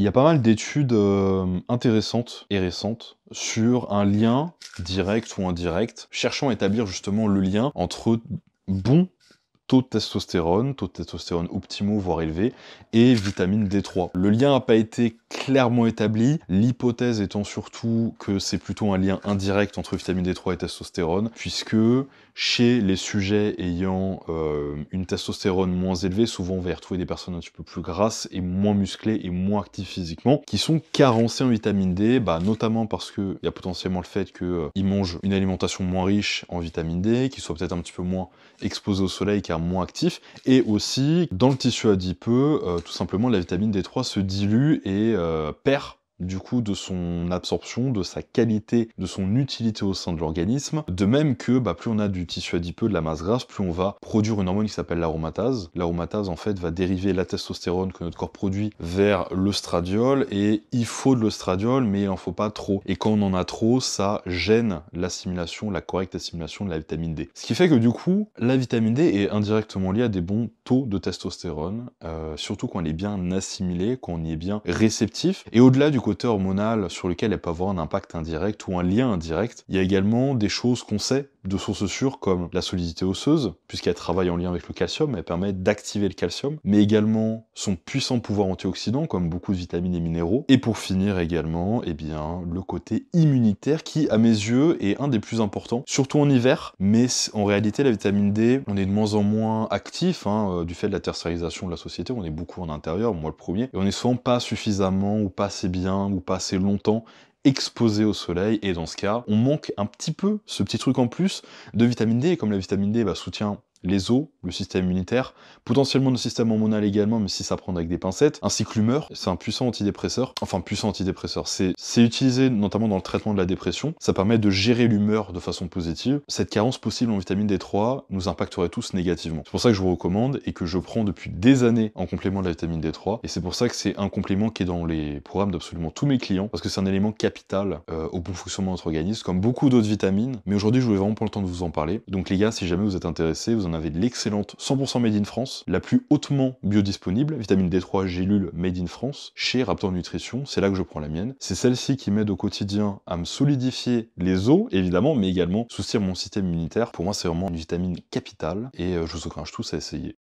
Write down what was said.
Il y a pas mal d'études euh, intéressantes et récentes sur un lien direct ou indirect, cherchant à établir justement le lien entre bon taux de testostérone, taux de testostérone optimaux voire élevé, et vitamine D3. Le lien n'a pas été clairement établi, l'hypothèse étant surtout que c'est plutôt un lien indirect entre vitamine D3 et testostérone, puisque chez les sujets ayant euh, une testostérone moins élevée, souvent on va y retrouver des personnes un petit peu plus grasses et moins musclées et moins actives physiquement, qui sont carencées en vitamine D, bah, notamment parce qu'il y a potentiellement le fait qu'ils euh, mangent une alimentation moins riche en vitamine D, qu'ils soient peut-être un petit peu moins exposés au soleil, car moins actif, et aussi dans le tissu adipeux, euh, tout simplement la vitamine D3 se dilue et euh, perd du coup de son absorption, de sa qualité, de son utilité au sein de l'organisme. De même que bah, plus on a du tissu adipeux, de la masse grasse, plus on va produire une hormone qui s'appelle l'aromatase. L'aromatase en fait va dériver la testostérone que notre corps produit vers l'ostradiol et il faut de l'ostradiol, mais il en faut pas trop. Et quand on en a trop, ça gêne l'assimilation, la correcte assimilation de la vitamine D. Ce qui fait que du coup, la vitamine D est indirectement liée à des bons taux de testostérone, euh, surtout quand elle est bien assimilée, quand on y est bien réceptif. Et au-delà du coup hormonal sur lequel elle peut avoir un impact indirect ou un lien indirect. Il y a également des choses qu'on sait de sources sûres comme la solidité osseuse, puisqu'elle travaille en lien avec le calcium, elle permet d'activer le calcium, mais également son puissant pouvoir antioxydant, comme beaucoup de vitamines et minéraux. Et pour finir également, et eh bien, le côté immunitaire, qui à mes yeux est un des plus importants, surtout en hiver, mais en réalité la vitamine D, on est de moins en moins actif, hein, euh, du fait de la tertiarisation de la société, on est beaucoup en intérieur, moi le premier, et on est souvent pas suffisamment ou pas assez bien ou pas assez longtemps exposé au soleil, et dans ce cas, on manque un petit peu, ce petit truc en plus, de vitamine D, et comme la vitamine D va bah, soutient les os, le système immunitaire, potentiellement le système hormonal également, mais si ça prend avec des pincettes, ainsi que l'humeur, c'est un puissant antidépresseur, enfin puissant antidépresseur, c'est utilisé notamment dans le traitement de la dépression, ça permet de gérer l'humeur de façon positive. Cette carence possible en vitamine D3 nous impacterait tous négativement. C'est pour ça que je vous recommande et que je prends depuis des années en complément de la vitamine D3, et c'est pour ça que c'est un complément qui est dans les programmes d'absolument tous mes clients, parce que c'est un élément capital euh, au bon fonctionnement de notre organisme, comme beaucoup d'autres vitamines, mais aujourd'hui je voulais vraiment prendre le temps de vous en parler. Donc les gars, si jamais vous êtes intéressés, vous en on avait de l'excellente 100% made in France, la plus hautement biodisponible, vitamine D3 gélule made in France, chez Raptor Nutrition, c'est là que je prends la mienne. C'est celle-ci qui m'aide au quotidien à me solidifier les os, évidemment, mais également soutenir mon système immunitaire. Pour moi, c'est vraiment une vitamine capitale et euh, je vous encourage tous à essayer.